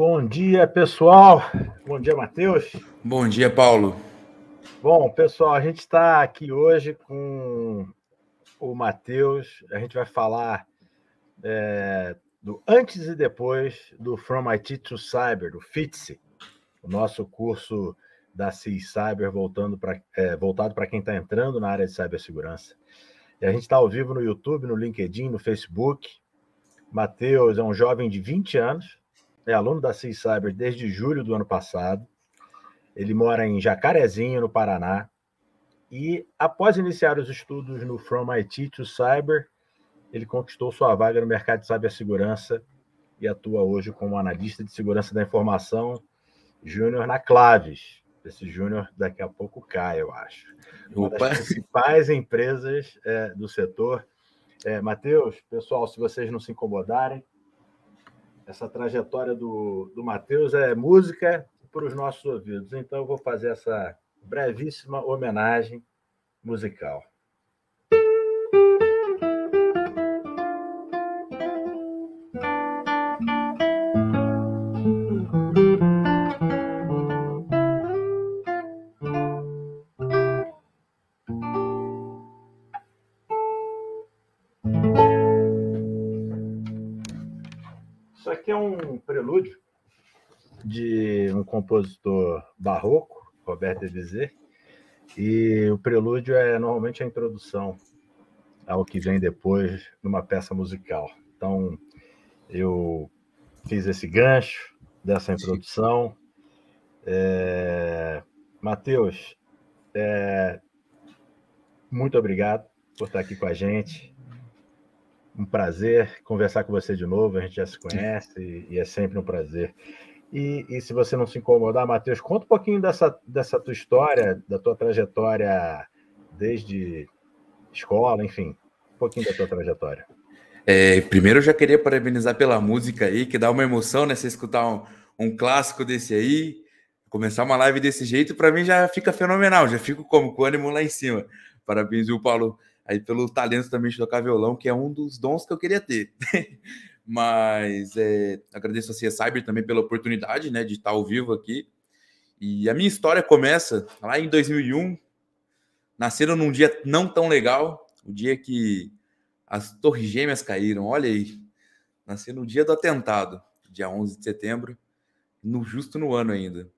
Bom dia, pessoal. Bom dia, Matheus. Bom dia, Paulo. Bom, pessoal, a gente está aqui hoje com o Matheus. A gente vai falar é, do antes e depois do From IT to Cyber, do FITSE, o nosso curso da CIS Cyber voltando pra, é, voltado para quem está entrando na área de cibersegurança. E a gente está ao vivo no YouTube, no LinkedIn, no Facebook. Matheus é um jovem de 20 anos, é aluno da CIS Cyber desde julho do ano passado. Ele mora em Jacarezinho, no Paraná. E após iniciar os estudos no From IT to Cyber, ele conquistou sua vaga no mercado de cibersegurança e atua hoje como analista de segurança da informação júnior na Claves. Esse júnior daqui a pouco cai, eu acho. Uma Opa. das principais empresas é, do setor. É, Matheus, pessoal, se vocês não se incomodarem, essa trajetória do, do Matheus é música para os nossos ouvidos. Então, eu vou fazer essa brevíssima homenagem musical. compositor barroco, Roberto Debussy, e o prelúdio é normalmente a introdução ao que vem depois numa peça musical. Então, eu fiz esse gancho dessa introdução. É... Matheus, é... muito obrigado por estar aqui com a gente. Um prazer conversar com você de novo. A gente já se conhece e é sempre um prazer. E, e, se você não se incomodar, Matheus, conta um pouquinho dessa, dessa tua história, da tua trajetória desde escola, enfim, um pouquinho da tua trajetória. É, primeiro eu já queria parabenizar pela música aí, que dá uma emoção, né? Você escutar um, um clássico desse aí, começar uma live desse jeito, para mim já fica fenomenal, já fico como com ânimo lá em cima. Parabéns, viu, Paulo? Aí pelo talento também de tocar violão, que é um dos dons que eu queria ter. Mas é, agradeço a Cia Cyber também pela oportunidade né, de estar ao vivo aqui. E a minha história começa lá em 2001. Nasceram num dia não tão legal, o dia que as Torres Gêmeas caíram. Olha aí, nascendo no dia do atentado, dia 11 de setembro, no justo no ano ainda.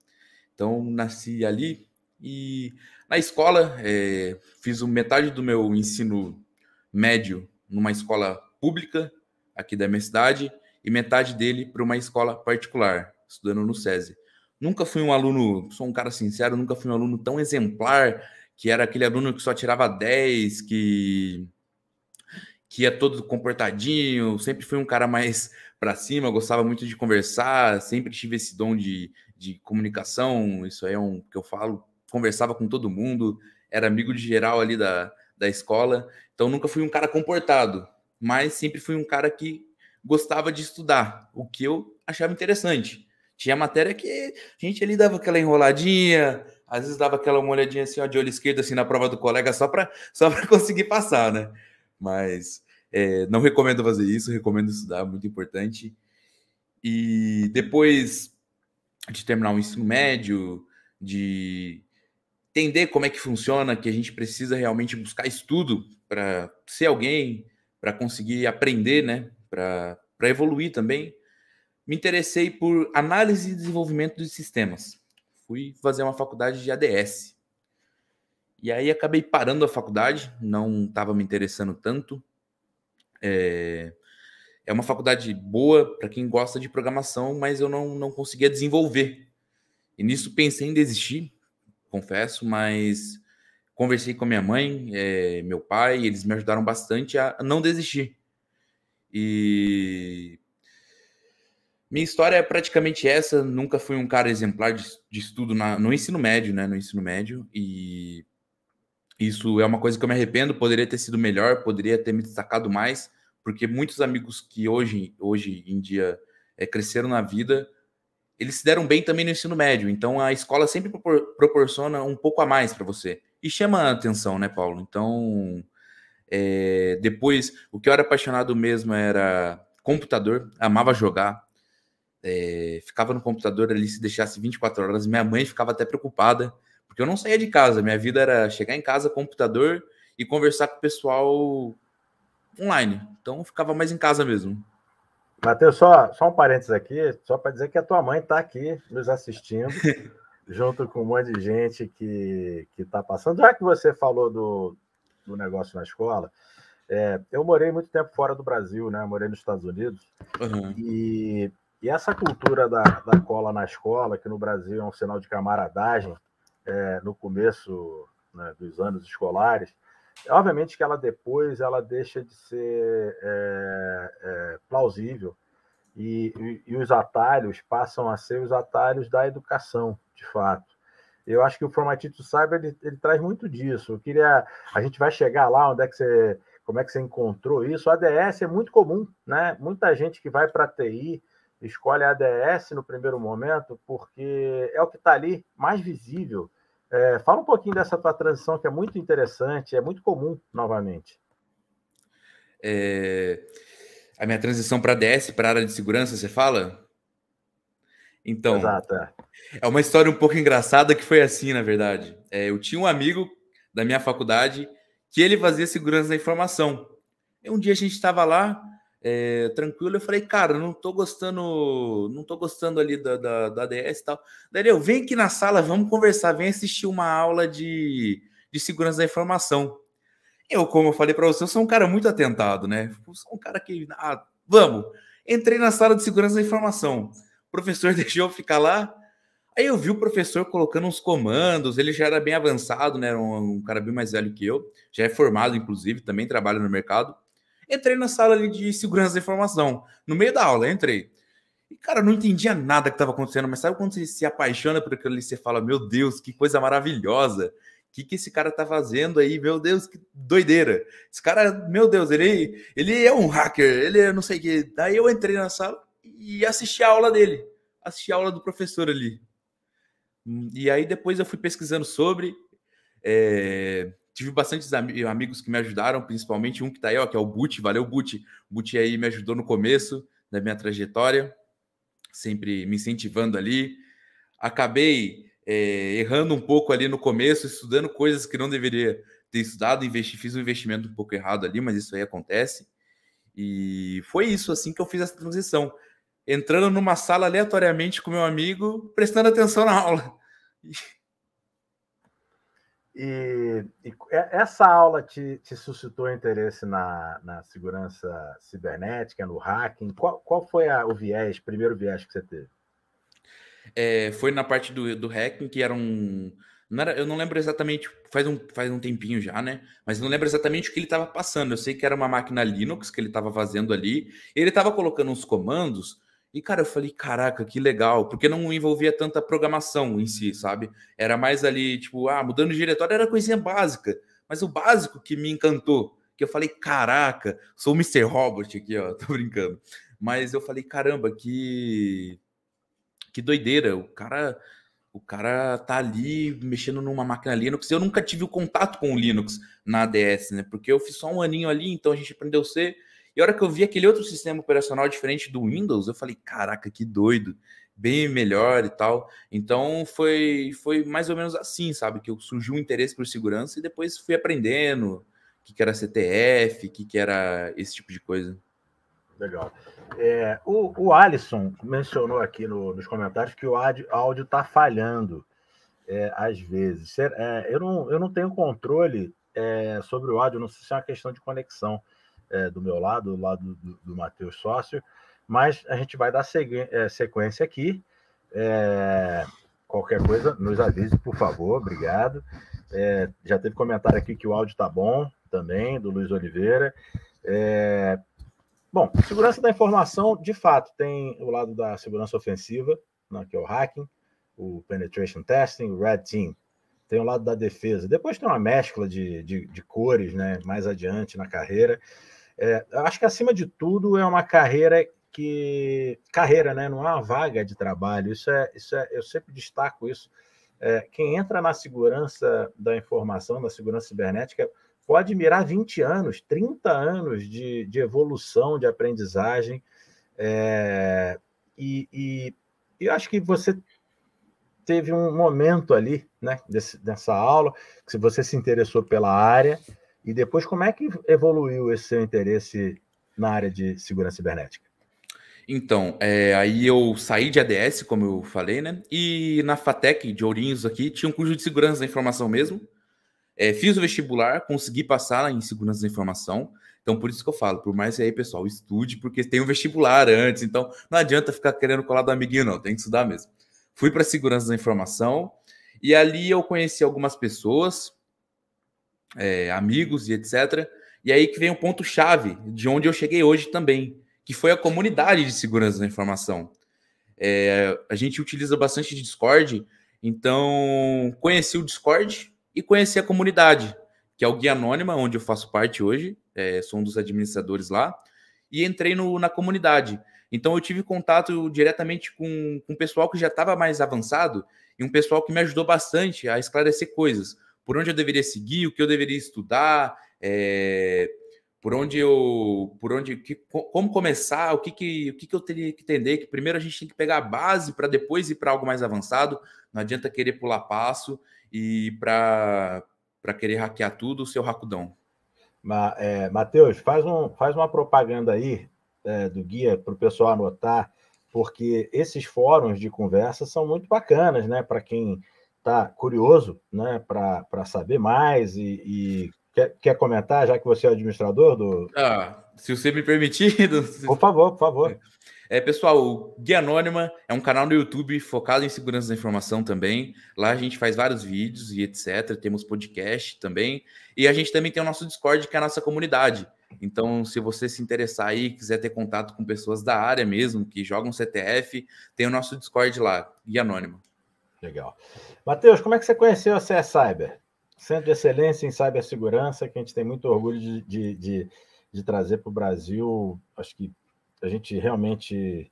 Então nasci ali e na escola é, fiz metade do meu ensino médio numa escola pública aqui da minha cidade e metade dele para uma escola particular, estudando no SESI. Nunca fui um aluno, sou um cara sincero, nunca fui um aluno tão exemplar, que era aquele aluno que só tirava 10, que que é todo comportadinho, sempre fui um cara mais para cima, gostava muito de conversar, sempre tive esse dom de, de comunicação, isso aí é um que eu falo, conversava com todo mundo, era amigo de geral ali da, da escola, então nunca fui um cara comportado, mas sempre fui um cara que gostava de estudar, o que eu achava interessante. Tinha matéria que a gente ali dava aquela enroladinha, às vezes dava aquela olhadinha assim, ó, de olho esquerdo, assim, na prova do colega, só para só conseguir passar, né? Mas é, não recomendo fazer isso, recomendo estudar, muito importante. E depois de terminar o ensino médio, de entender como é que funciona, que a gente precisa realmente buscar estudo para ser alguém, para conseguir aprender, né? Para evoluir também, me interessei por análise e desenvolvimento de sistemas. Fui fazer uma faculdade de ADS. E aí acabei parando a faculdade, não estava me interessando tanto. É, é uma faculdade boa para quem gosta de programação, mas eu não, não conseguia desenvolver. E nisso pensei em desistir, confesso, mas conversei com a minha mãe, é, meu pai, eles me ajudaram bastante a não desistir. E minha história é praticamente essa. Nunca fui um cara exemplar de, de estudo na, no ensino médio, né? No ensino médio. E isso é uma coisa que eu me arrependo. Poderia ter sido melhor, poderia ter me destacado mais, porque muitos amigos que hoje, hoje em dia é, cresceram na vida, eles se deram bem também no ensino médio. Então a escola sempre propor proporciona um pouco a mais para você e chama a atenção, né, Paulo? Então, é, depois, o que eu era apaixonado mesmo era computador, amava jogar, é, ficava no computador ali se deixasse 24 horas. Minha mãe ficava até preocupada, porque eu não saía de casa, minha vida era chegar em casa, computador e conversar com o pessoal online. Então, eu ficava mais em casa mesmo. Matheus, só, só um parênteses aqui, só para dizer que a tua mãe está aqui nos assistindo. junto com um monte de gente que está passando. Já que você falou do, do negócio na escola, é, eu morei muito tempo fora do Brasil, né? Morei nos Estados Unidos. Uhum. E, e, essa cultura da, da, cola na escola, que no Brasil é um sinal de camaradagem, é, no começo né, dos anos escolares, obviamente que ela depois ela deixa de ser é, é plausível e, e, os atalhos passam a ser os atalhos da educação, de fato. Eu acho que o Formatito Cyber ele, ele, traz muito disso. Eu queria, a gente vai chegar lá onde é que você, como é que você encontrou isso? O ADS é muito comum, né? Muita gente que vai para TI escolhe a ADS no primeiro momento porque é o que está ali mais visível. É, fala um pouquinho dessa tua transição que é muito interessante, é muito comum novamente. É, a minha transição para DS, para área de segurança, você fala? Então, Exato, é. é uma história um pouco engraçada que foi assim, na verdade. É, eu tinha um amigo da minha faculdade que ele fazia segurança da informação. E um dia a gente estava lá, é, tranquilo, eu falei, cara, não tô gostando, não tô gostando ali da, da, da DS e tal. Daí eu, vem aqui na sala, vamos conversar, vem assistir uma aula de, de segurança da informação. Eu, como eu falei para você, eu sou um cara muito atentado, né? Eu sou um cara que. Ah, vamos! Entrei na sala de segurança da informação. O professor deixou eu ficar lá. Aí eu vi o professor colocando uns comandos, ele já era bem avançado, né? Era um, um cara bem mais velho que eu, já é formado, inclusive, também trabalha no mercado. Entrei na sala ali de segurança da informação, no meio da aula, entrei. E, cara, não entendia nada que estava acontecendo, mas sabe quando você se apaixona por aquilo ali, você fala, meu Deus, que coisa maravilhosa que, que esse cara tá fazendo aí? Meu Deus, que doideira. Esse cara, meu Deus, ele, ele é um hacker, ele é não sei o quê. Daí eu entrei na sala e assisti a aula dele, assisti a aula do professor ali. Hum, e aí depois eu fui pesquisando sobre. É, tive bastantes am amigos que me ajudaram, principalmente um que tá aí, ó, que é o Buti. Valeu, Buti. O Buti aí me ajudou no começo da minha trajetória, sempre me incentivando ali. Acabei é, errando um pouco ali no começo, estudando coisas que não deveria ter estudado, investi, fiz um investimento um pouco errado ali, mas isso aí acontece. E foi isso, assim, que eu fiz essa transição. Entrando numa sala aleatoriamente com meu amigo, prestando atenção na aula. E, e é, essa aula te, te, suscitou interesse na, na segurança cibernética, no hacking? Qual, qual foi a, o viés, primeiro viés que você teve? É, foi na parte do, do hacking, que era um. Não era, eu não lembro exatamente, faz um, faz um tempinho já, né? Mas não lembro exatamente o que ele estava passando. Eu sei que era uma máquina Linux que ele estava fazendo ali. ele estava colocando uns comandos. E, cara, eu falei, caraca, que legal. Porque não envolvia tanta programação em si, sabe? Era mais ali, tipo, ah, mudando de diretório era coisinha básica. Mas o básico que me encantou, que eu falei, caraca, sou o Mr. Robot aqui, ó, tô brincando. Mas eu falei, caramba, que que doideira, o cara o cara tá ali mexendo numa máquina Linux. Eu nunca tive o contato com o Linux na ADS, né? Porque eu fiz só um aninho ali, então a gente aprendeu C. E a hora que eu vi aquele outro sistema operacional diferente do Windows, eu falei, caraca, que doido, bem melhor e tal. Então foi, foi mais ou menos assim, sabe? Que eu surgiu um interesse por segurança e depois fui aprendendo o que, que era CTF, o que, que era esse tipo de coisa. Legal. É, o, o Alisson mencionou aqui no, nos comentários que o áudio está falhando é, às vezes. É, eu, não, eu não tenho controle é, sobre o áudio, não sei se é uma questão de conexão é, do meu lado, do lado do, do Matheus Sócio, mas a gente vai dar é, sequência aqui. qualquer coisa, nos avise, por favor, obrigado. já teve comentário aqui que o áudio está bom também, do Luiz Oliveira. É, Bom, segurança da informação, de fato, tem o lado da segurança ofensiva, né, que é o hacking, o penetration testing, o red team. Tem o lado da defesa. Depois tem uma mescla de, de, de cores, né, mais adiante na carreira. É, acho que, acima de tudo, é uma carreira que... Carreira, né? Não é uma vaga de trabalho. Isso é, isso é, eu sempre destaco isso é, quem entra na segurança da informação, na segurança cibernética, pode mirar 20 anos, 30 anos de, de evolução, de aprendizagem. É, e, e, acho que você teve um momento ali, né, desse, dessa aula, que você se interessou pela área, e depois como é que evoluiu esse seu interesse na área de segurança cibernética? Então, é, aí eu saí de ADS, como eu falei, né? E na FATEC de Ourinhos aqui tinha um curso de segurança da informação mesmo. É, fiz o vestibular, consegui passar em segurança da informação. Então, por isso que eu falo, por mais que aí, pessoal, estude, porque tem o um vestibular antes, então não adianta ficar querendo colar do amiguinho, não, tem que estudar mesmo. Fui para segurança da informação e ali eu conheci algumas pessoas, é, amigos e etc. E aí que vem o ponto-chave de onde eu cheguei hoje também que foi a comunidade de segurança da informação. É, a gente utiliza bastante Discord, então conheci o Discord e conheci a comunidade, que é o Guia Anônima, onde eu faço parte hoje, é, sou um dos administradores lá, e entrei no, na comunidade. Então eu tive contato diretamente com, com o pessoal que já estava mais avançado e um pessoal que me ajudou bastante a esclarecer coisas, por onde eu deveria seguir, o que eu deveria estudar, é, por onde eu, por onde, que, como começar, o que que, o que que eu teria que entender, que primeiro a gente tem que pegar a base para depois ir para algo mais avançado, não adianta querer pular passo e para para querer hackear tudo o seu racudão. é, Matheus, faz, um, faz uma propaganda aí é, do guia para o pessoal anotar, porque esses fóruns de conversa são muito bacanas, né? Para quem está curioso, né? Para saber mais e, e Quer, quer comentar, já que você é administrador do. Ah, se você me permitir. Por favor, por favor. É, pessoal, o Guia Anônima é um canal no YouTube focado em segurança da informação também. Lá a gente faz vários vídeos e etc. Temos podcast também. E a gente também tem o nosso Discord, que é a nossa comunidade. Então, se você se interessar aí, quiser ter contato com pessoas da área mesmo, que jogam CTF, tem o nosso Discord lá, Guia Anônima. Legal. Matheus, como é que você conheceu a CS Cyber? Centro de Excelência em Cibersegurança, que a gente tem muito orgulho de, de, de, de trazer para o Brasil. Acho que a gente realmente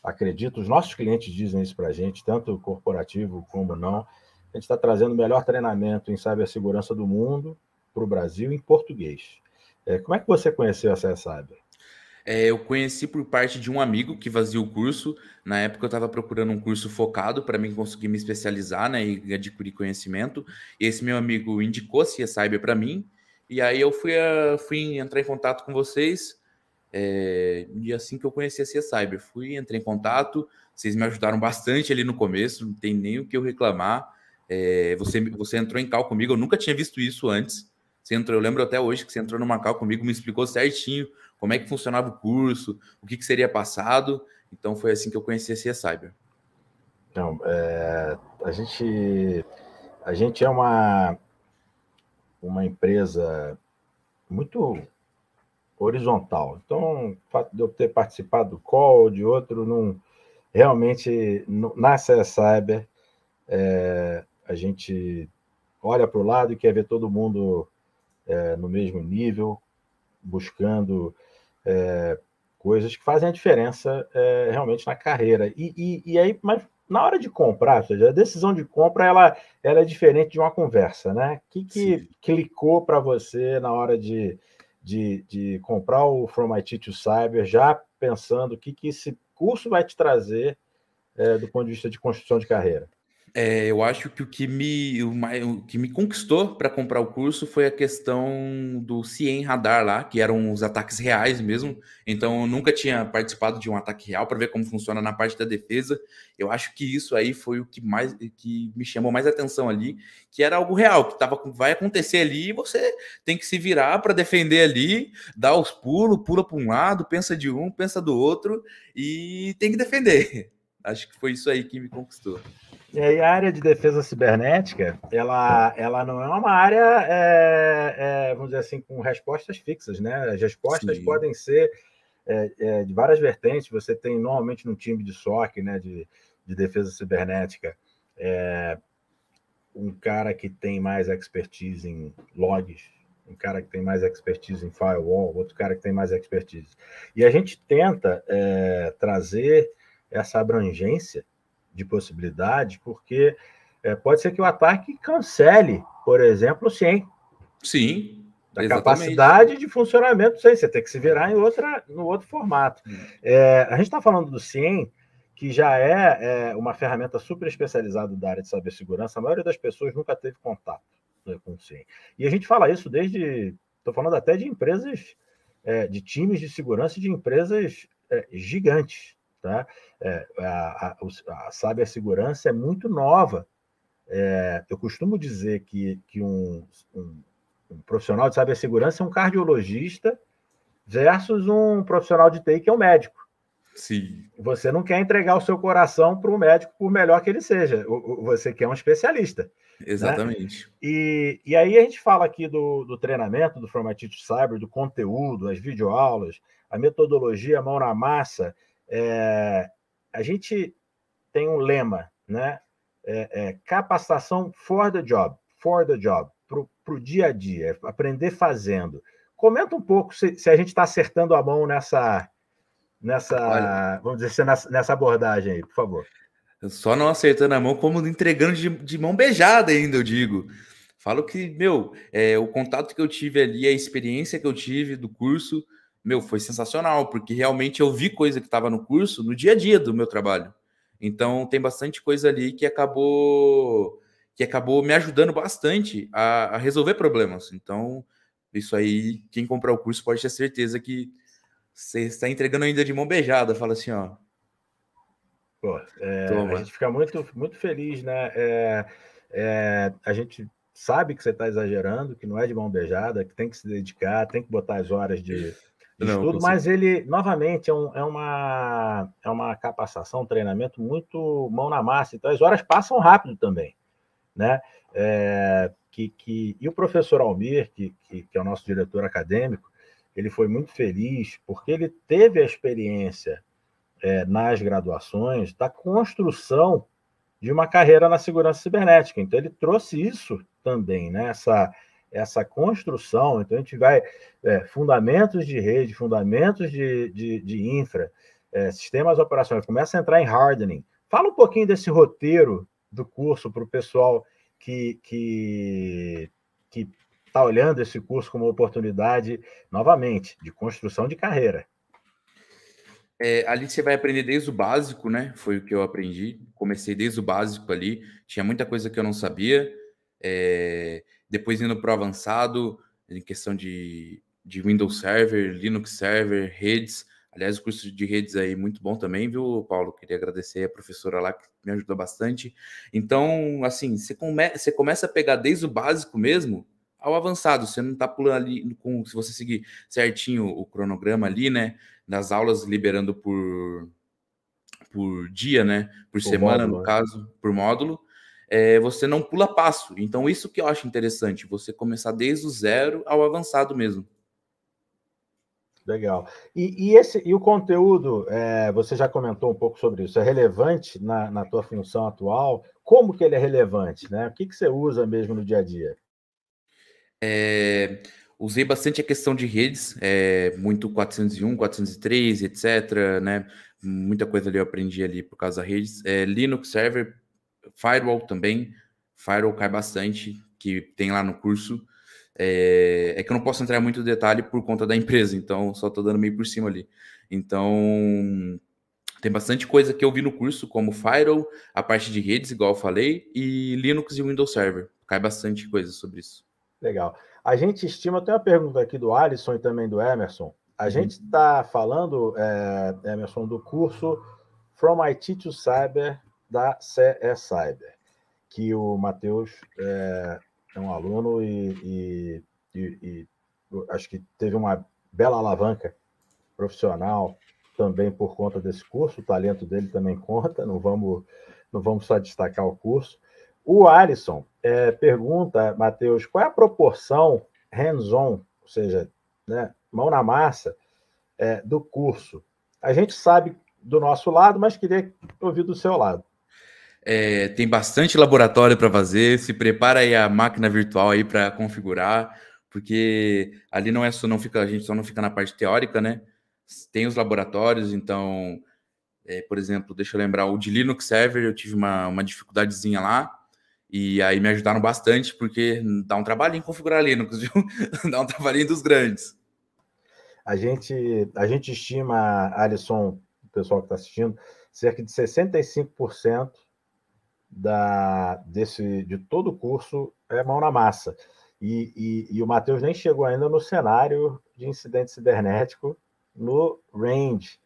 acredita, os nossos clientes dizem isso para a gente, tanto corporativo como não. A gente está trazendo o melhor treinamento em cibersegurança do mundo para o Brasil em português. É, como é que você conheceu a CSAB? é, eu conheci por parte de um amigo que fazia o curso. Na época eu estava procurando um curso focado para mim conseguir me especializar né, e adquirir conhecimento. E esse meu amigo indicou se Cyber para mim. E aí eu fui, a, fui entrar em contato com vocês. É, e assim que eu conheci a Cia Cyber, fui, entrei em contato, vocês me ajudaram bastante ali no começo, não tem nem o que eu reclamar. É, você, você entrou em cal comigo, eu nunca tinha visto isso antes. Você entrou, eu lembro até hoje que você entrou numa cal comigo, me explicou certinho como é que funcionava o curso, o que, que seria passado. Então foi assim que eu conheci a CIA Cyber. Então, é, a gente a gente é uma uma empresa muito horizontal. Então, o fato de eu ter participado do call ou de outro, não, realmente, na CIA Cyber, é, a gente olha para o lado e quer ver todo mundo é, no mesmo nível, buscando é, coisas que fazem a diferença é, realmente na carreira. E, e, e, aí, mas na hora de comprar, ou seja, a decisão de compra ela, ela é diferente de uma conversa, né? O que, que clicou para você na hora de, de, de, comprar o From IT to Cyber, já pensando o que, que esse curso vai te trazer é, do ponto de vista de construção de carreira? É, eu acho que o que me, o, que me conquistou para comprar o curso foi a questão do CIEM Radar lá, que eram os ataques reais mesmo. Então eu nunca tinha participado de um ataque real para ver como funciona na parte da defesa. Eu acho que isso aí foi o que mais que me chamou mais atenção ali, que era algo real, que tava, vai acontecer ali e você tem que se virar para defender ali, dar os pulos, pula para um lado, pensa de um, pensa do outro e tem que defender. Acho que foi isso aí que me conquistou. E aí, a área de defesa cibernética, ela, ela não é uma área, é, é, vamos dizer assim, com respostas fixas, né? As respostas Sim. podem ser é, é de várias vertentes. Você tem, normalmente, num time de SOC, né, de, de defesa cibernética, é, um cara que tem mais expertise em logs, um cara que tem mais expertise em firewall, outro cara que tem mais expertise. E a gente tenta é, trazer essa abrangência de possibilidade, porque é, pode ser que o ataque cancele, por exemplo, o CIEM. Sim. Da capacidade de funcionamento do Você tem que se virar em outra, no outro formato. Hum. É, a gente está falando do CIEM, que já é, é, uma ferramenta super especializada da área de cibersegurança. A maioria das pessoas nunca teve contato né, com o CIEM. E a gente fala isso desde. Estou falando até de empresas, é, de times de segurança de empresas é, gigantes. Tá? É, a, a, a cibersegurança é muito nova. É, eu costumo dizer que, que um, um, um profissional de cibersegurança é um cardiologista versus um profissional de TI que é um médico. Sim. Você não quer entregar o seu coração para o médico, por melhor que ele seja. Você quer um especialista. Né? Exatamente. Né? E, e aí a gente fala aqui do, do treinamento do Formatite Cyber, do conteúdo, as videoaulas, a metodologia, mão na massa, é, a gente tem um lema, né? É, é, capacitação for the job, for the job, para o dia a dia, é aprender fazendo. Comenta um pouco se, se a gente está acertando a mão nessa, nessa Olha, vamos dizer, nessa, nessa abordagem aí, por favor. Só não acertando a mão, como entregando de, de mão beijada ainda, eu digo. Falo que, meu, é, o contato que eu tive ali, a experiência que eu tive do curso, meu, foi sensacional, porque realmente eu vi coisa que estava no curso no dia a dia do meu trabalho. Então tem bastante coisa ali que acabou que acabou me ajudando bastante a, a resolver problemas. Então, isso aí, quem comprar o curso pode ter certeza que você está entregando ainda de mão beijada, fala assim, ó. Pô, é, a gente fica muito, muito feliz, né? É, é, a gente sabe que você está exagerando, que não é de mão beijada, que tem que se dedicar, tem que botar as horas de, não, mas ele, novamente, é, um, é, uma, é uma capacitação, um treinamento muito mão na massa, então as horas passam rápido também. Né? É, que, que, e o professor Almir, que, que, que é o nosso diretor acadêmico, ele foi muito feliz porque ele teve a experiência é, nas graduações da construção de uma carreira na segurança cibernética. Então, ele trouxe isso também, né? essa, essa construção, então a gente vai é, fundamentos de rede, fundamentos de, de, de infra, é, sistemas operacionais, começa a entrar em hardening. Fala um pouquinho desse roteiro do curso para o pessoal que que que está olhando esse curso como uma oportunidade, novamente, de construção de carreira. É, ali você vai aprender desde o básico, né? Foi o que eu aprendi. Comecei desde o básico ali. Tinha muita coisa que eu não sabia. É depois indo para o avançado, em questão de, de Windows Server, Linux Server, redes. Aliás, o curso de redes aí muito bom também, viu, Paulo? Queria agradecer a professora lá que me ajudou bastante. Então, assim, você, come você começa a pegar desde o básico mesmo ao avançado. Você não está pulando ali com se você seguir certinho o cronograma ali, né? Das aulas liberando por por dia, né? Por, por semana, módulo, no né? caso, por módulo é, você não pula passo. Então, isso que eu acho interessante, você começar desde o zero ao avançado mesmo. Legal. E, e esse, e o conteúdo, é, você já comentou um pouco sobre isso, é relevante na, na tua função atual? Como que ele é relevante? Né? O que, que você usa mesmo no dia a dia? É, usei bastante a questão de redes, é, muito 401, 403, etc. Né? Muita coisa ali eu aprendi ali por causa das redes. É, Linux Server, firewall também, firewall cai bastante, que tem lá no curso. É, é que eu não posso entrar muito detalhe por conta da empresa, então só estou dando meio por cima ali. Então, tem bastante coisa que eu vi no curso, como Firewall, a parte de redes, igual eu falei, e Linux e Windows Server. Cai bastante coisa sobre isso. Legal. A gente estima, tem uma pergunta aqui do Alisson e também do Emerson. A uhum. gente está falando, é, Emerson, do curso From IT to Cyber da CE Cyber, que o Matheus é, é, um aluno e, e, e, e acho que teve uma bela alavanca profissional também por conta desse curso, o talento dele também conta, não vamos, não vamos só destacar o curso. O Alisson é, pergunta, Matheus, qual é a proporção hands-on, ou seja, né, mão na massa, é, do curso? A gente sabe do nosso lado, mas queria ouvir do seu lado. É, tem bastante laboratório para fazer. Se prepara aí a máquina virtual aí para configurar, porque ali não é só não fica a gente só não fica na parte teórica, né? Tem os laboratórios, então, é, por exemplo, deixa eu lembrar o de Linux Server, eu tive uma, uma dificuldadezinha lá. E aí me ajudaram bastante, porque dá um trabalhinho configurar Linux, viu? dá um trabalhinho dos grandes. A gente, a gente estima, Alisson, o pessoal que está assistindo, cerca de 65% da, desse, de todo o curso é mão na massa. E, e, e o Matheus nem chegou ainda no cenário de incidente cibernético no Range,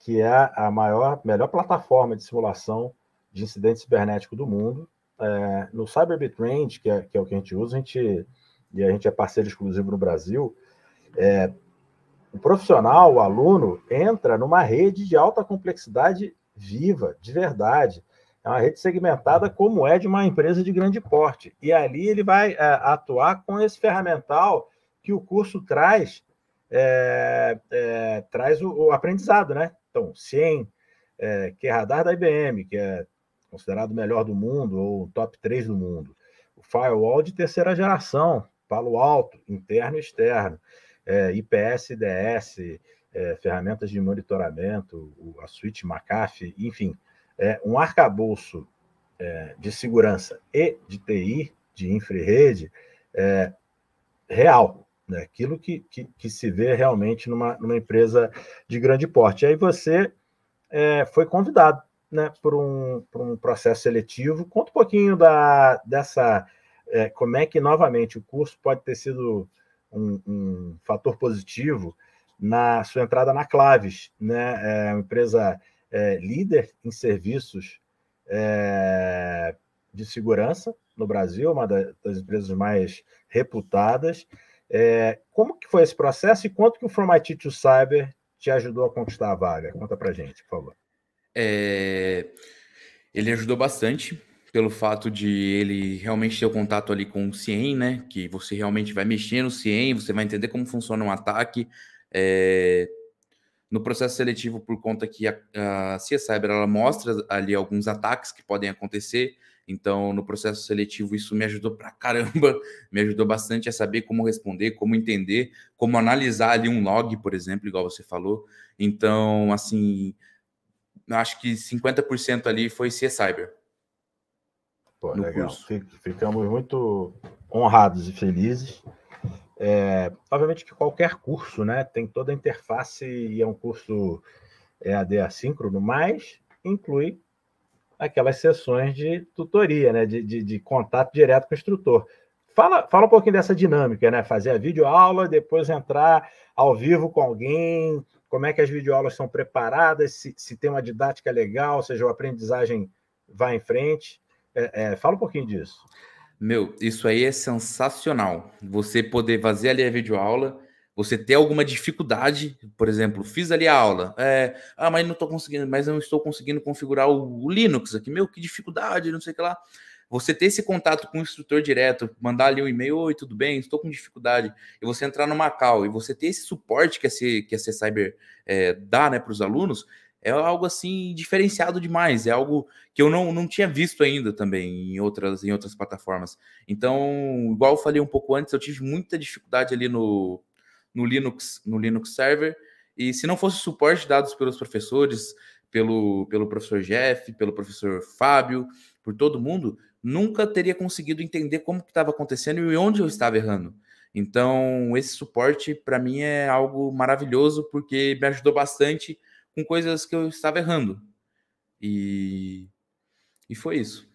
que é a maior, melhor plataforma de simulação de incidente cibernético do mundo. É, no Cyberbit Range, que é, que é o que a gente usa, a gente, e a gente é parceiro exclusivo no Brasil, é, o profissional, o aluno, entra numa rede de alta complexidade viva, de verdade. É uma rede segmentada como é de uma empresa de grande porte. E ali ele vai é, atuar com esse ferramental que o curso traz, é, é, traz o, o, aprendizado, né? Então, CIEM, é, que é radar da IBM, que é considerado o melhor do mundo, ou top 3 do mundo. O firewall de terceira geração, palo alto, interno e externo, é, IPS, ds é, ferramentas de monitoramento, a suíte McAfee, enfim é, um arcabouço é, de segurança e de TI, de infra-rede, é, real, né? aquilo que, que, que, se vê realmente numa, numa empresa de grande porte. aí você é, foi convidado né, por, um, por um processo seletivo. Conta um pouquinho da, dessa. É, como é que, novamente, o curso pode ter sido um, um fator positivo na sua entrada na Claves, né? É uma empresa é, líder em serviços é, de segurança no Brasil, uma das, empresas mais reputadas. É, como que foi esse processo e quanto que o From IT to Cyber te ajudou a conquistar a vaga? Conta para gente, por favor. É, ele ajudou bastante pelo fato de ele realmente ter o contato ali com o CIEM, né? Que você realmente vai mexer no CIEM, você vai entender como funciona um ataque, é, no processo seletivo por conta que a, a Cia Cyber ela mostra ali alguns ataques que podem acontecer. Então, no processo seletivo, isso me ajudou pra caramba, me ajudou bastante a saber como responder, como entender, como analisar ali um log, por exemplo, igual você falou. Então, assim, acho que 50% ali foi Cia Cyber. Pô, legal. Curso. Ficamos muito honrados e felizes. É, obviamente que qualquer curso né, tem toda a interface e é um curso EAD assíncrono, mas inclui aquelas sessões de tutoria, né, de, de, de contato direto com o instrutor. Fala, fala um pouquinho dessa dinâmica, né? Fazer a videoaula, depois entrar ao vivo com alguém, como é que as videoaulas são preparadas, se, se tem uma didática legal, ou seja, a aprendizagem vai em frente. É, é, fala um pouquinho disso. Meu, isso aí é sensacional. Você poder fazer ali a videoaula, você ter alguma dificuldade, por exemplo, fiz ali a aula, é, ah, mas não estou conseguindo, mas não estou conseguindo configurar o, o, Linux aqui, meu, que dificuldade, não sei o que lá. Você ter esse contato com o instrutor direto, mandar ali um e-mail, oi, tudo bem, estou com dificuldade, e você entrar numa macau e você ter esse suporte que a, C, que a C Cyber é, dá né, para os alunos, é algo assim diferenciado demais, é algo que eu não, não tinha visto ainda também em outras, em outras plataformas. Então, igual eu falei um pouco antes, eu tive muita dificuldade ali no, no Linux, no Linux Server, e se não fosse o suporte dado pelos professores, pelo, pelo professor Jeff, pelo professor Fábio, por todo mundo, nunca teria conseguido entender como que estava acontecendo e onde eu uhum. estava errando. Então, esse suporte para mim é algo maravilhoso porque me ajudou bastante com coisas que eu estava errando. E, e foi isso.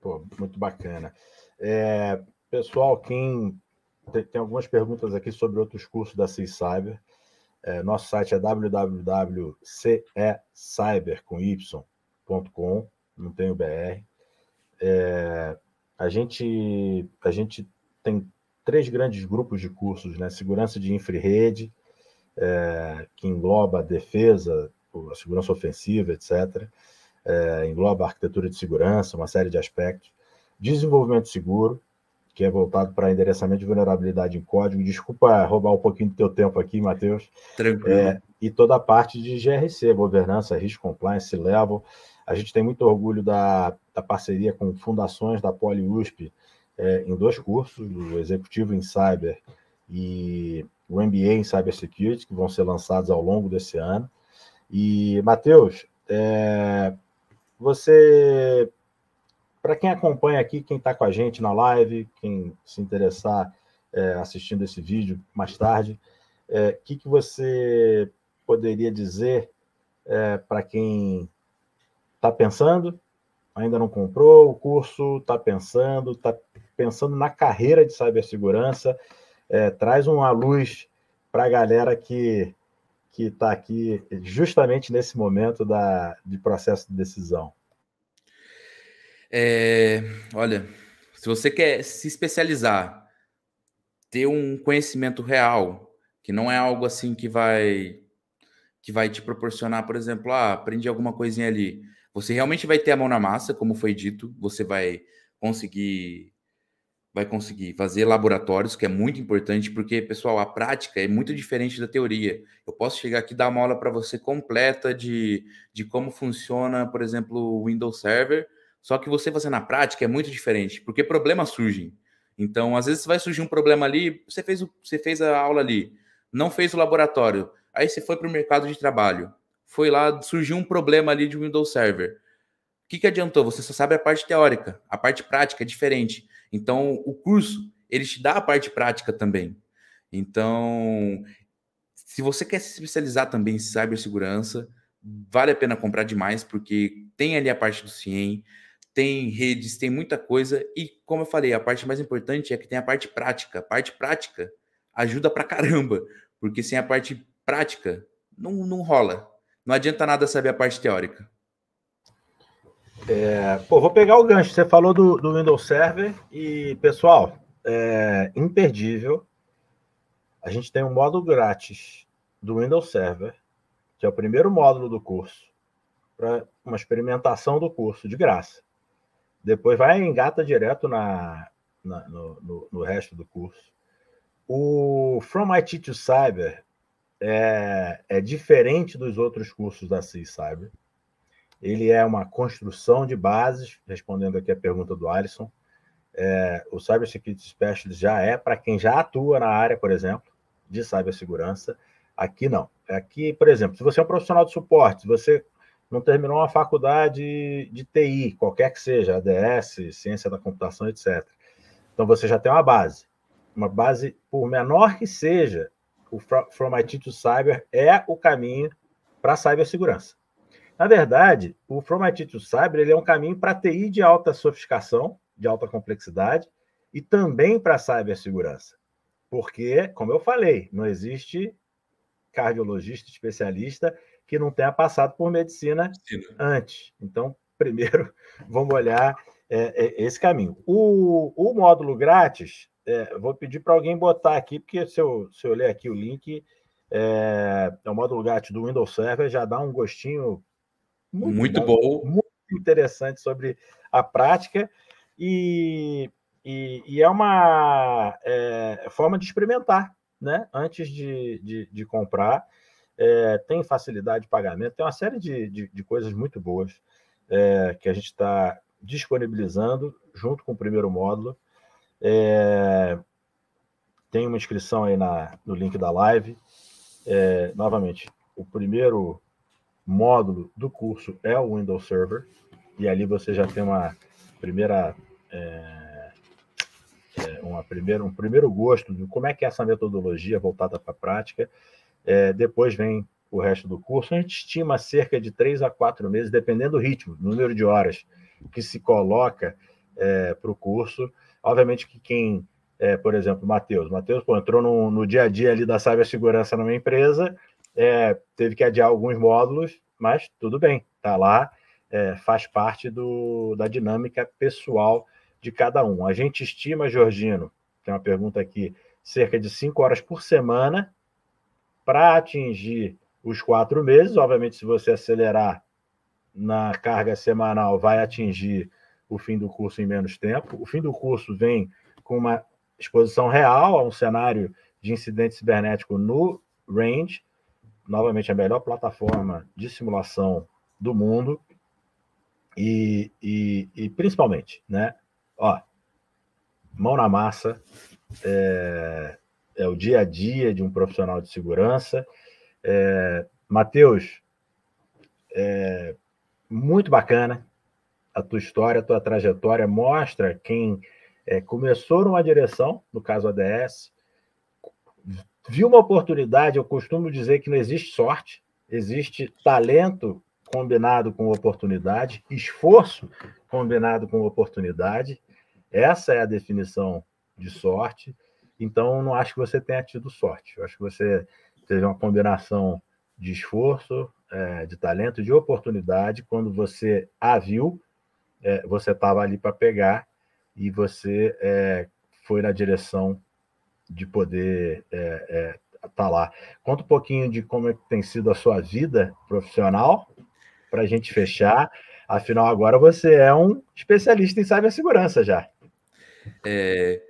Pô, muito bacana. É, pessoal, quem tem, tem, algumas perguntas aqui sobre outros cursos da CIS Cyber. É, nosso site é www.cecyber.com, não tem o BR. É, a, gente, a gente tem três grandes grupos de cursos, né? Segurança de infra rede, é, que engloba a defesa, a segurança ofensiva, etc., é, engloba a arquitetura de segurança, uma série de aspectos, desenvolvimento seguro, que é voltado para endereçamento de vulnerabilidade em código. Desculpa roubar um pouquinho do teu tempo aqui, Matheus. Tranquilo. É, e toda a parte de GRC, governança, risk compliance, level. A gente tem muito orgulho da, da parceria com fundações da PoliUSP USP é, em dois cursos, o Executivo em Cyber e o MBA em Cybersecurity, que vão ser lançados ao longo desse ano. E, Matheus, é, você, para quem acompanha aqui, quem está com a gente na live, quem se interessar é, assistindo esse vídeo mais tarde, o é, que, que você poderia dizer é, para quem está pensando, ainda não comprou o curso, está pensando, está pensando na carreira de cibersegurança, é, traz uma luz para a galera que que está aqui justamente nesse momento da, de processo de decisão. É, olha, se você quer se especializar, ter um conhecimento real, que não é algo assim que vai que vai te proporcionar, por exemplo, ah, aprendi alguma coisinha ali. Você realmente vai ter a mão na massa, como foi dito, você vai conseguir vai conseguir fazer laboratórios, que é muito importante, porque, pessoal, a prática é muito diferente da teoria. Eu posso chegar aqui e dar uma aula para você completa de, de como funciona, por exemplo, o Windows Server, só que você fazer na prática é muito diferente, porque problemas surgem. Então, às vezes vai surgir um problema ali, você fez, o, você fez a aula ali, não fez o laboratório, aí você foi para o mercado de trabalho, foi lá, surgiu um problema ali de Windows Server. O que, que adiantou? Você só sabe a parte teórica, a parte prática é diferente. Então, o curso, ele te dá a parte prática também. Então, se você quer se especializar também em cibersegurança, vale a pena comprar demais, porque tem ali a parte do CIEM, tem redes, tem muita coisa. E, como eu falei, a parte mais importante é que tem a parte prática. A parte prática ajuda pra caramba, porque sem a parte prática, não, não rola. Não adianta nada saber a parte teórica. É, pô, vou pegar o gancho. Você falou do, do Windows Server e, pessoal, é imperdível. A gente tem um módulo grátis do Windows Server, que é o primeiro módulo do curso, para uma experimentação do curso, de graça. Depois vai engata direto na, na no, no, no, resto do curso. O From IT to Cyber é, é diferente dos outros cursos da CIS Cyber ele é uma construção de bases, respondendo aqui a pergunta do Alisson. É, o Cybersecurity Specialist já é para quem já atua na área, por exemplo, de cibersegurança. Aqui não. Aqui, por exemplo, se você é um profissional de suporte, você não terminou uma faculdade de TI, qualquer que seja, ADS, ciência da computação, etc. Então você já tem uma base. Uma base, por menor que seja, o From IT to Cyber é o caminho para a cibersegurança. Na verdade, o From IT to Cyber ele é um caminho para TI de alta sofisticação, de alta complexidade, e também para cibersegurança. Porque, como eu falei, não existe cardiologista especialista que não tenha passado por medicina Sim. antes. Então, primeiro, vamos olhar é, é, esse caminho. O, o módulo grátis, é, vou pedir para alguém botar aqui, porque se eu, se eu ler aqui o link, é, é o módulo grátis do Windows Server já dá um gostinho muito, muito bom, bom, Muito interessante sobre a prática. E, e, e é uma é, forma de experimentar, né? Antes de, de, de comprar. É, tem facilidade de pagamento, tem uma série de, de, de coisas muito boas é, que a gente está disponibilizando junto com o primeiro módulo. É, tem uma inscrição aí na, no link da live. É, novamente, o primeiro módulo do curso é o Windows Server, e ali você já tem uma primeira. É, é uma primeira, um primeiro gosto de como é que é essa metodologia voltada para a prática. É, depois vem o resto do curso. A gente estima cerca de três a quatro meses, dependendo do ritmo, número de horas que se coloca é, para o curso. Obviamente que quem, é, por exemplo, Matheus, Matheus entrou no, no, dia a dia ali da cibersegurança numa empresa, é, teve que adiar alguns módulos, mas tudo bem, está lá, é, faz parte do, da dinâmica pessoal de cada um. A gente estima, Georgino, tem uma pergunta aqui, cerca de cinco horas por semana para atingir os quatro meses. Obviamente, se você acelerar na carga semanal, vai atingir o fim do curso em menos tempo. O fim do curso vem com uma exposição real a um cenário de incidente cibernético no range novamente a melhor plataforma de simulação do mundo e, e, e principalmente, né? Ó, mão na massa é, é, o dia a dia de um profissional de segurança. É, Matheus, é, muito bacana a tua história, a tua trajetória mostra quem é, começou numa direção, no caso ADS, viu uma oportunidade, eu costumo dizer que não existe sorte, existe talento combinado com oportunidade, esforço combinado com oportunidade. Essa é a definição de sorte. Então, não acho que você tenha tido sorte. Eu acho que você teve uma combinação de esforço, é, de talento, de oportunidade. Quando você a viu, é, você estava ali para pegar e você é, foi na direção de poder estar é, é, tá lá. Conta um pouquinho de como é que tem sido a sua vida profissional, para a gente fechar. Afinal, agora você é um especialista em cibersegurança já. É,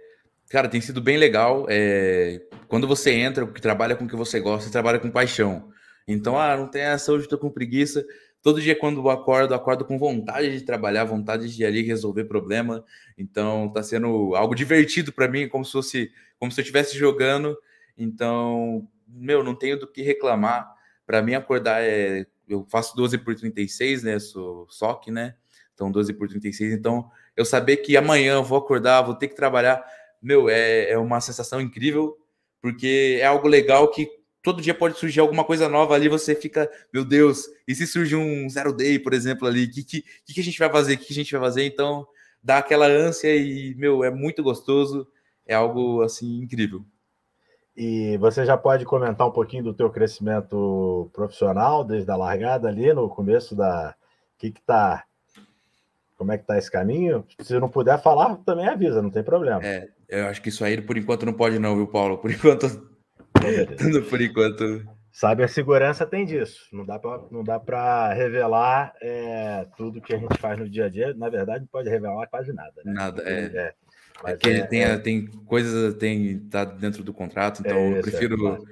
cara, tem sido bem legal. É, quando você entra, trabalha com o que você gosta, você trabalha com paixão. Então, ah, não tem essa, hoje estou com preguiça. Todo dia, quando eu acordo, acordo com vontade de trabalhar, vontade de ir ali resolver problema. Então, tá sendo algo divertido para mim, como se fosse, como se eu estivesse jogando. Então, meu, não tenho do que reclamar. Para mim, acordar é. Eu faço 12 por 36, né? Sou SOC, né? Então, 12 por 36. Então, eu saber que amanhã eu vou acordar, vou ter que trabalhar, meu, é, é uma sensação incrível, porque é algo legal que todo dia pode surgir alguma coisa nova ali, você fica, meu Deus, e se surge um zero day, por exemplo, ali, o que, que, que, a gente vai fazer? O que, que a gente vai fazer? Então, dá aquela ânsia e, meu, é muito gostoso, é algo, assim, incrível. E você já pode comentar um pouquinho do teu crescimento profissional, desde a largada ali, no começo da... O que que tá... Como é que tá esse caminho? Se não puder falar, também avisa, não tem problema. É, eu acho que isso aí, por enquanto, não pode não, viu, Paulo? Por enquanto, por enquanto. a segurança tem disso. Não dá para não dá para revelar é, tudo que a gente faz no dia a dia. Na verdade, não pode revelar quase nada. Né? Nada. É. é. é Mas é que é, tem, é... tem coisas tem tá dentro do contrato, então eu prefiro, claro.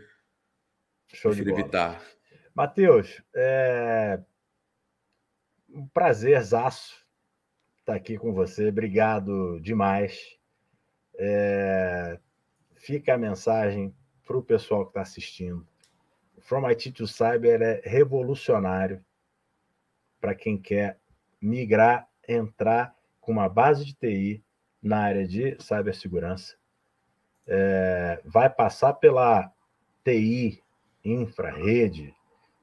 prefiro evitar. Matheus, é um prazer Zasso estar tá aqui com você. Obrigado demais. É... Fica a mensagem para o pessoal que está assistindo. From IT to Cyber é revolucionário para quem quer migrar, entrar com uma base de TI na área de cibersegurança. É, vai passar pela TI, infra, rede,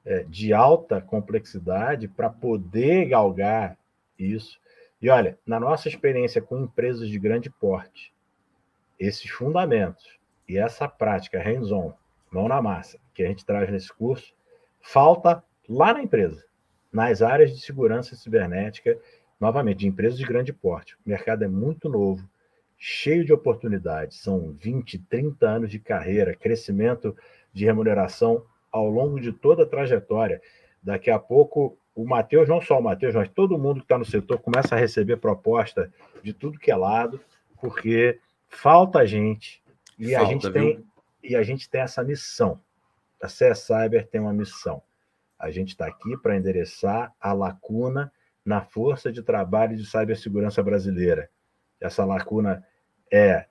é, de alta complexidade para poder galgar isso. E olha, na nossa experiência com empresas de grande porte, esses fundamentos e essa prática hands-on, mão na massa, que a gente traz nesse curso, falta lá na empresa, nas áreas de segurança cibernética, novamente, de empresas de grande porte. O mercado é muito novo, cheio de oportunidades, são 20, 30 anos de carreira, crescimento de remuneração ao longo de toda a trajetória. Daqui a pouco, o Matheus, não só o Matheus, mas todo mundo que está no setor começa a receber proposta de tudo que é lado, porque falta gente e Falta, a gente tem e a gente tem essa missão. A CS Cyber tem uma missão. A gente está aqui para endereçar a lacuna na força de trabalho de cibersegurança brasileira. Essa lacuna é,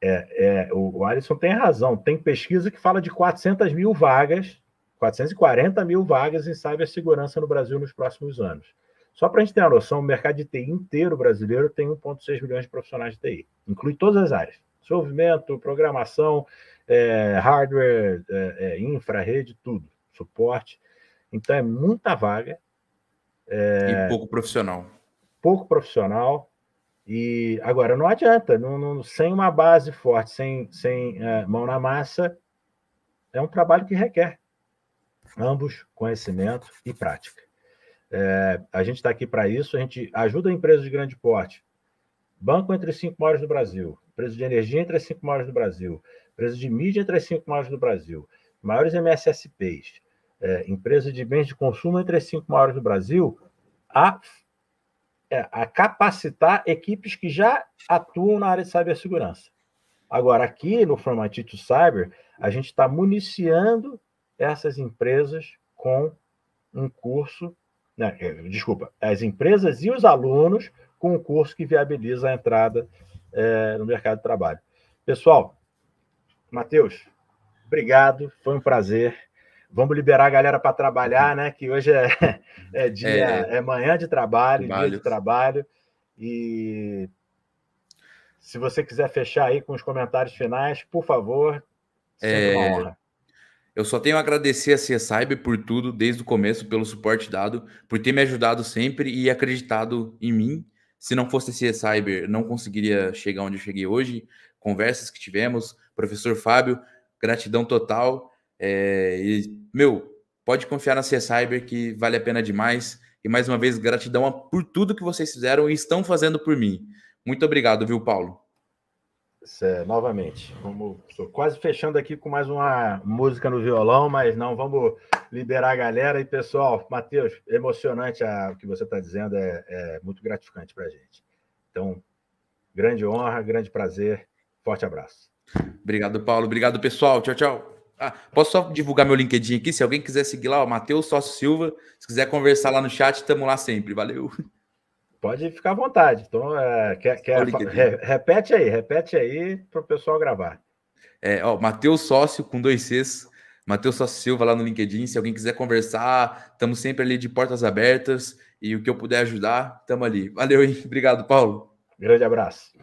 é, é o, o Alisson tem razão. Tem pesquisa que fala de 400 mil vagas, 440 mil vagas em cibersegurança no Brasil nos próximos anos. Só para a gente ter uma noção, o mercado de TI inteiro brasileiro tem 1,6 milhões de profissionais de TI, inclui todas as áreas desenvolvimento, programação, é, hardware, é, é, infra, rede, tudo, suporte. Então é muita vaga. É, e pouco profissional. Pouco profissional. E agora não adianta, não, não, sem uma base forte, sem, sem é, mão na massa, é um trabalho que requer ambos conhecimento e prática. É, a gente está aqui para isso, a gente ajuda empresas de grande porte. Banco entre os cinco maiores do Brasil, preço de energia entre as cinco maiores do Brasil, preço de mídia entre as cinco maiores do Brasil, maiores MSSPs, é, empresas de bens de consumo entre as cinco maiores do Brasil, a, é, a capacitar equipes que já atuam na área de cibersegurança. Agora, aqui no From Cyber, a gente está municiando essas empresas com um curso, né, é, desculpa, as empresas e os alunos com um curso que viabiliza a entrada é, no mercado de trabalho. Pessoal, Matheus, obrigado, foi um prazer. Vamos liberar a galera para trabalhar, né? Que hoje é, é dia, é, é manhã de trabalho, trabalho, dia de trabalho. E se você quiser fechar aí com os comentários finais, por favor, sempre é... uma honra. Eu só tenho a agradecer a CSAIB por tudo, desde o começo, pelo suporte dado, por ter me ajudado sempre e acreditado em mim se não fosse esse Cyber, não conseguiria chegar onde eu cheguei hoje. Conversas que tivemos, professor Fábio, gratidão total. É, e, meu, pode confiar na C Cyber que vale a pena demais. E mais uma vez, gratidão por tudo que vocês fizeram e estão fazendo por mim. Muito obrigado, viu, Paulo? É, novamente, vamos, estou quase fechando aqui com mais uma música no violão, mas não, vamos liberar a galera. E pessoal, Matheus, emocionante a, o que você está dizendo, é, é muito gratificante para a gente. Então, grande honra, grande prazer, forte abraço. Obrigado, Paulo. Obrigado, pessoal. Tchau, tchau. Ah, posso só divulgar meu LinkedIn aqui? Se alguém quiser seguir lá, o Matheus Sócio Silva. Se quiser conversar lá no chat, estamos lá sempre. Valeu. Pode ficar à vontade. Então, é, quer, quer, re, repete aí, repete aí para o pessoal gravar. É, ó, Matheus Sócio com dois Cs, Matheus Sócio Silva lá no LinkedIn. Se alguém quiser conversar, estamos sempre ali de portas abertas e o que eu puder ajudar, estamos ali. Valeu, hein? Obrigado, Paulo. Grande abraço.